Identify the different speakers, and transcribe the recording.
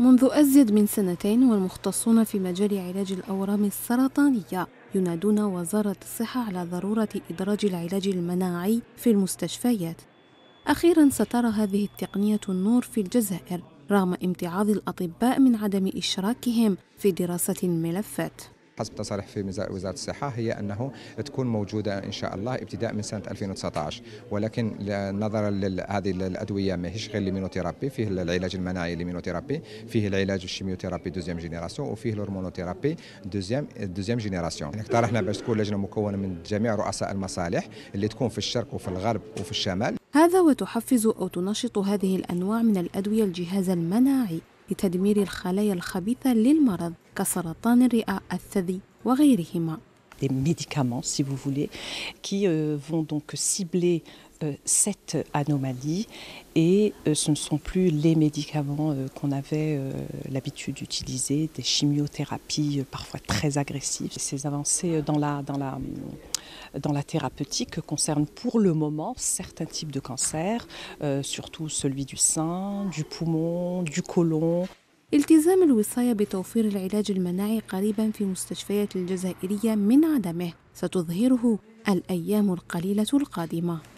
Speaker 1: منذ أزيد من سنتين والمختصون في مجال علاج الأورام السرطانية ينادون وزارة الصحة على ضرورة إدراج العلاج المناعي في المستشفيات أخيرا سترى هذه التقنية النور في الجزائر رغم امتعاض الأطباء من عدم إشراكهم في دراسة الملفات
Speaker 2: حسب تصريح في وزاره الصحه هي انه تكون موجوده ان شاء الله ابتداء من سنه 2019 ولكن نظرا لهذه الادويه ماهيش غير الليمينوثيرابي فيه العلاج المناعي الليمينوثيرابي فيه العلاج الشيميوثيرابي دوزيام جينيراسيون وفيه الهرمونوثيرابي دوزيام دوزيام جينيراسيون يعني اقترحنا باش تكون لجنه مكونه من جميع رؤساء المصالح اللي تكون في الشرق وفي الغرب وفي الشمال
Speaker 1: هذا وتحفز أو تنشط هذه الأنواع من الأدوية الجهاز المناعي
Speaker 3: des médicaments, si vous voulez, qui euh, vont donc cibler euh, cette anomalie et euh, ce ne sont plus les médicaments qu'on avait l'habitude d'utiliser, des chimiothérapies parfois très agressives. Ces avancées dans la, dans la dans la thérapeutique concerne pour le moment certains types de cancers, euh, surtout celui du sein, du poumon, du côlon.
Speaker 1: التزام الوصاية بتوفير العلاج المناعي قريبا في مستشفيات الجزائرية من عدمه ستظهره الأيام القليلة القادمة